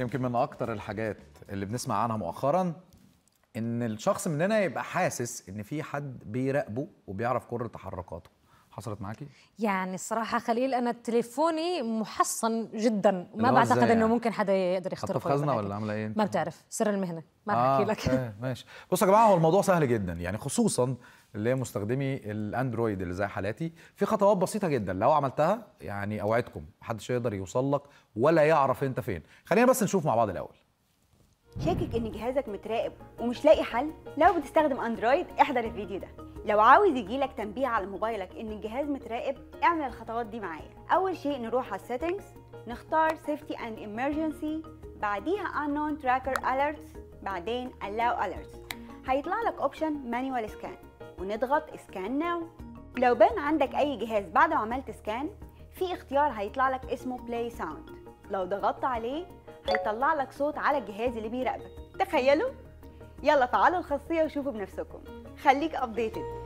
يمكن من اكتر الحاجات اللي بنسمع عنها مؤخرا ان الشخص مننا يبقى حاسس ان في حد بيراقبه وبيعرف كل تحركاته حصلت معاكي؟ يعني الصراحه خليل انا تليفوني محصن جدا ما بعتقد يعني. انه ممكن حدا يقدر يخترقه في خزنه ولا عامله ايه؟ ما بتعرف سر المهنه ما آه بحكي لك ماشي بصوا يا جماعه هو الموضوع سهل جدا يعني خصوصا اللي هي مستخدمي الاندرويد اللي زي حالاتي في خطوات بسيطه جدا لو عملتها يعني اوعدكم محدش يقدر يوصل لك ولا يعرف انت فين خلينا بس نشوف مع بعض الاول شاكك ان جهازك متراقب ومش لاقي حل لو بتستخدم اندرويد احضر الفيديو ده لو عاوز يجيلك تنبيه على موبايلك ان الجهاز متراقب اعمل الخطوات دي معايا اول شيء نروح على السيتنجز نختار سيفتي اند emergency بعديها unknown tracker alerts بعدين allow alerts هيطلع لك اوبشن مانوال سكان ونضغط اسكان ناو لو بان عندك اي جهاز بعد ما عملت سكان في اختيار هيطلع لك اسمه بلاي ساوند لو ضغطت عليه هيطلع لك صوت على الجهاز اللي بيراقبك تخيلوا يلا تعالوا الخاصيه وشوفوا بنفسكم خليك ابديتد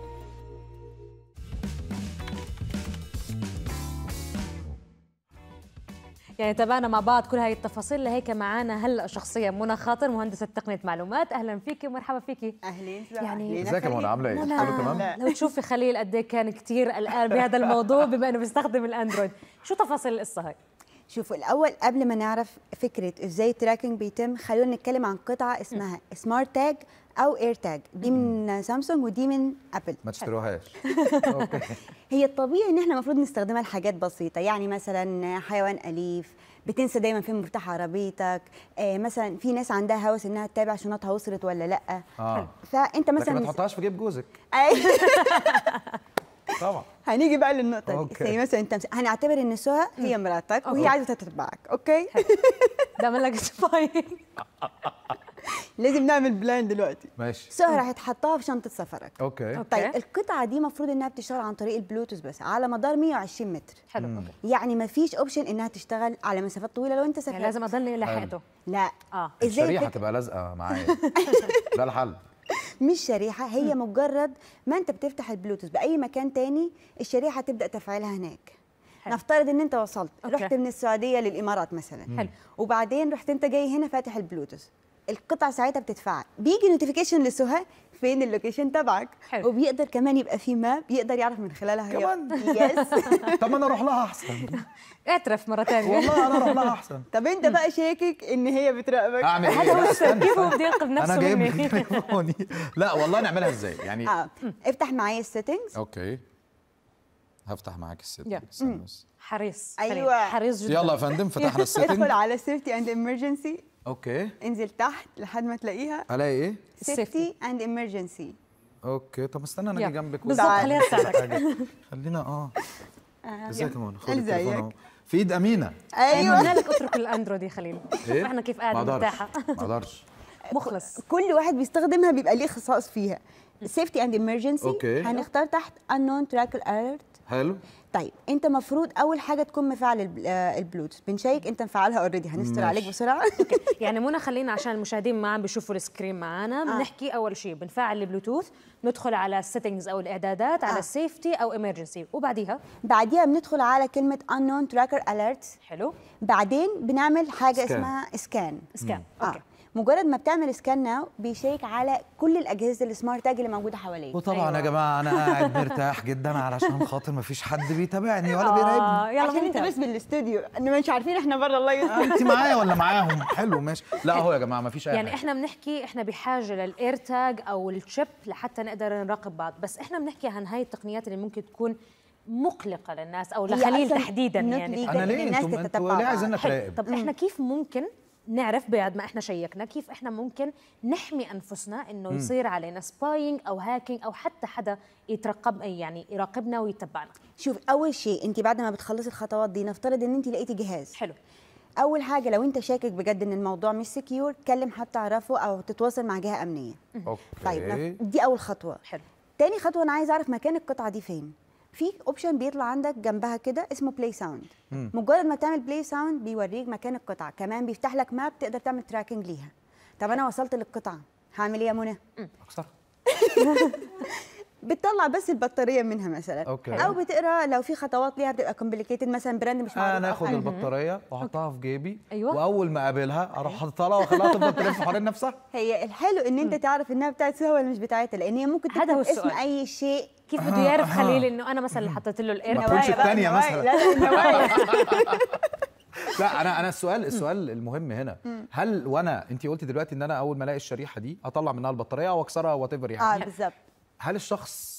يعني تابعنا مع بعض كل هاي التفاصيل لهيك معانا هلا شخصيه منى خاطر مهندسه تقنيه معلومات اهلا فيكي ومرحبا فيكي اهلين يعني ازيك منى عامله ايه كله تمام لو تشوفي خليل قد إيه كان كثير قلقان بهذا الموضوع بما انه بيستخدم الاندرويد شو تفاصيل القصه هاي شوفوا الاول قبل ما نعرف فكره ازاي التراكنج بيتم خلونا نتكلم عن قطعه اسمها سمارت تاج او اير تاج دي من سامسونج ودي من ابل ما تشتروهاش هي الطبيعي ان احنا المفروض نستخدمها لحاجات بسيطه يعني مثلا حيوان اليف بتنسى دايما فين مفتاح عربيتك آه مثلا في ناس عندها هوس انها تتابع شنطها وصلت ولا لا آه. فانت مثلا لكن ما تحطهاش في جيب جوزك أيوه. طبعا هنيجي بقى للنقطه أوكي. دي يعني مثلا انت مس... هنعتبر ان سهى هي مراتك وهي عايزه تتبعك اوكي ده من لك لازم نعمل بلان دلوقتي ماشي سهى راح تحطها في شنطه سفرك اوكي طيب القطعه دي المفروض انها بتشتغل عن طريق البلوتوث بس على مدار 120 متر حلو مم. يعني ما فيش اوبشن انها تشتغل على مسافات طويله لو انت سافرت يعني لازم اضل لحقته لا اه ازاي الشريحه تبقى لازقه معايا ده الحل مش شريحه هي مجرد ما انت بتفتح البلوتوث باي مكان تاني الشريحه تبدا تفعيلها هناك حل. نفترض ان انت وصلت أوكي. رحت من السعوديه للامارات مثلا حلو. وبعدين رحت انت جاي هنا فاتح البلوتوث القطع ساعتها بتتفعل بيجي نوتيفيكيشن لسهى فين اللوكيشن تبعك حلو. وبيقدر كمان يبقى في ماب يقدر يعرف من خلالها كمان يس طب ما انا اروح لها احسن اعترف مره ثانيه والله انا اروح لها احسن طب انت بقى شاكك ان هي بتراقبك اعمل ايه هو بده ينقذ نفسه انا جايب لا والله نعملها ازاي يعني اه افتح معايا السيتنجز اوكي هفتح معاك السيتنجز حريص ايوه حريص جدا يلا يا فندم فتحنا السيتنج ادخل على سيفتي اند امرجنسي اوكي انزل تحت لحد ما تلاقيها الاقي ايه؟ سيفتي اند ايمرجنسي اوكي طب استنى انا اجي جنبك بالظبط خليها تساعدك خلينا اه ازيك يا منى خد في ايد امينه ايوه, أيوة، انا لك اترك الاندرو دي خليل إيه؟ احنا كيف قاعد مرتاحه ما اقدرش مخلص كل واحد بيستخدمها بيبقى ليه خصائص فيها سيفتي اند ايمرجنسي هنختار تحت انون tracker alert حلو طيب انت مفروض اول حاجه تكون مفعل آه، البلوتوث بنشيك انت مفعلها اوريدي هنستر عليك بسرعه يعني منى خلينا عشان المشاهدين ما عم بيشوفوا السكرين معانا آه. بنحكي آه. اول شيء بنفعل البلوتوث ندخل على السيتنجز او الاعدادات آه. على السيفتي او ايمرجنسي وبعديها بعديها بندخل على كلمه انون تراكر اليرت حلو بعدين بنعمل حاجه سكان. اسمها سكان آه. سكان اوكي آه. مجرد ما بتعمل سكان ناو بيشيك على كل الاجهزه السمارت تاج اللي موجوده حواليك وطبعا أيوة. يا جماعه انا قاعد مرتاح جدا علشان خاطر ما فيش حد بيتابعني ولا آه، بيراقبني يلا عشان انت بس بالاستوديو ان مش عارفين احنا بره الله يستر آه، انت معايا ولا معاهم حلو ماشي لا اهو يا جماعه ما فيش اي يعني احنا بنحكي احنا بحاجه للاير تاج او الشيب لحتى نقدر نراقب بعض بس احنا بنحكي عن هاي التقنيات اللي ممكن تكون مقلقه للناس او لخليل تحديدا يعني انا ليه الناس تتتبع طب احنا كيف ممكن نعرف بعد ما احنا شيكنا كيف احنا ممكن نحمي انفسنا انه يصير علينا سباينج او هاكينج او حتى حدا يترقب يعني يراقبنا ويتبعنا شوف اول شيء انت بعد ما بتخلصي الخطوات دي نفترض ان انت لقيتي جهاز حلو اول حاجه لو انت شاكك بجد ان الموضوع مش سكيور كلم حد تعرفه او تتواصل مع جهه امنيه اوكي طيب نعم. دي اول خطوه حلو تاني خطوه انا عايزه اعرف مكان القطعه دي فين في اوبشن بيطلع عندك جنبها كده اسمه بلاي ساوند مجرد ما تعمل بلاي ساوند بيوريك مكان القطعه كمان بيفتح لك ماب تقدر تعمل تراكنج ليها طب انا وصلت للقطعه هعمل ايه يا منى اكسرها بتطلع بس البطاريه منها مثلا أوكي. او بتقرا لو في خطوات ليها بتبقى كومبليكيتد مثلا براند مش معروف انا اخد البطاريه واحطها في جيبي أيوة. واول ما اقابلها اروح حاططها لها واخليها تفضل تلف حوالين نفسها هي الحلو ان انت تعرف انها بتاعت سوا ولا مش بتاعتها لان هي ممكن تكتب اسم اي شيء كيف بده يعرف خليل انه انا مثلا اللي حطيت له الاير ما إيه؟ الثانيه مثلا لا انا انا السؤال السؤال المهم هنا هل وانا انت قلتي دلوقتي ان انا اول ما الاقي الشريحه دي اطلع منها البطاريه او اكسرها وات ايفر يعني اه بالظبط هل الشخص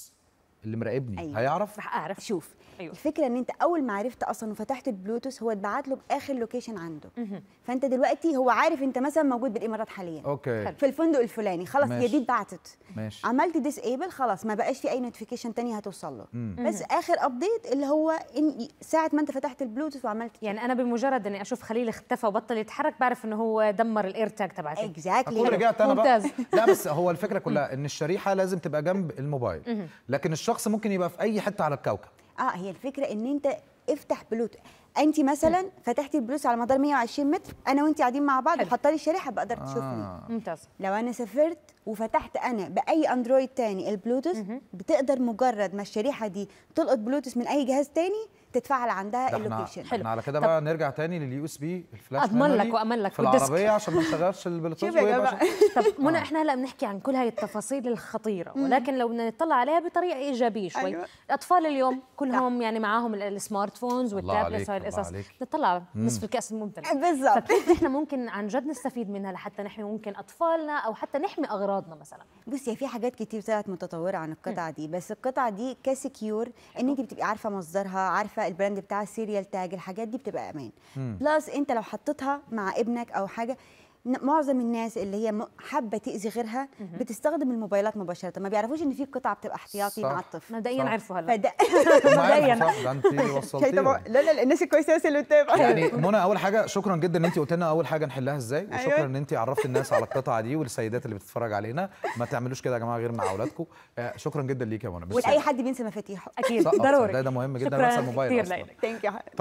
اللي مراقبني أيوة. هيعرف هعرف شوف أيوة. الفكره ان انت اول ما عرفت اصلا وفتحت البلوتوث هو اتبعت له باخر لوكيشن عنده مه. فانت دلوقتي هو عارف انت مثلا موجود بالامارات حاليا أوكي. في الفندق الفلاني خلاص هي دي اتبعتت عملت ديس ايبل خلاص ما بقاش في اي نوتيفيكيشن تاني هتوصل له مه. بس اخر ابديت اللي هو إن ساعه ما انت فتحت البلوتوث وعملت يعني انا بمجرد اني اشوف خليل اختفى وبطل يتحرك بعرف انه هو دمر الاير تاج تبعتي اكزاكتلي رجعت انا ممتاز. بقى لا بس هو الفكره كلها ان الشريحه لازم تبقى جنب الموبايل لكن الشخص شخص ممكن يبقى في اي حته على الكوكب اه هي الفكره ان انت افتح بلوتو انت مثلا فتحتي البلوس على مدار 120 متر انا وانت قاعدين مع بعض وحاطه لي الشريحه بقدر تشوفني آه. ممتاز لو انا سافرت وفتحت انا باي اندرويد تاني البلوتوث بتقدر مجرد ما الشريحه دي تلقط بلوتوث من اي جهاز تاني تتفعل عندها اللوكيشن حلو احنا على كده بقى نرجع تاني لليو اس بي الفلاش اضمن لك وامن لك في العربيه عشان ما تشغلش البلوتوث طب منى آه. احنا هلا بنحكي عن كل هاي التفاصيل الخطيره ولكن لو بدنا نطلع عليها بطريقه ايجابيه شوي أيوة. الاطفال اليوم كلهم يعني معاهم السمارت فونز والتابلتس القصص نطلع نصف الكاس الممتلئ بالظبط فكيف احنا ممكن عن جد نستفيد منها لحتى نحمي ممكن اطفالنا او حتى نحمي اغراضنا مثلا بصي في حاجات كتير طلعت متطوره عن القطعه دي بس القطعه دي كسكيور ان انت بتبقي عارفه مصدرها عارفه البراند بتاع السيريال تاج الحاجات دي بتبقى امان بلس انت لو حطيتها مع ابنك او حاجه معظم الناس اللي هي حابه تاذي غيرها بتستخدم الموبايلات مباشره ما بيعرفوش ان في قطعه بتبقى احتياطي مع الطفل مبدئيا إيه، عرفوا هلا مبدئيا ده انت لا لا الناس الكويسه بس اللي بتتابع يعني منى اول حاجه شكرا جدا ان انت قلت لنا اول حاجه نحلها ازاي أيوة. وشكرا ان انت عرفتي الناس على القطعه دي والسيدات اللي بتتفرج علينا ما تعملوش كده يا جماعه غير مع اولادكم آه، شكرا جدا ليك يا منى ولاي حد بينسى مفاتيحه اكيد ضروري ده مهم جدا بس الموبايل شكرا كتير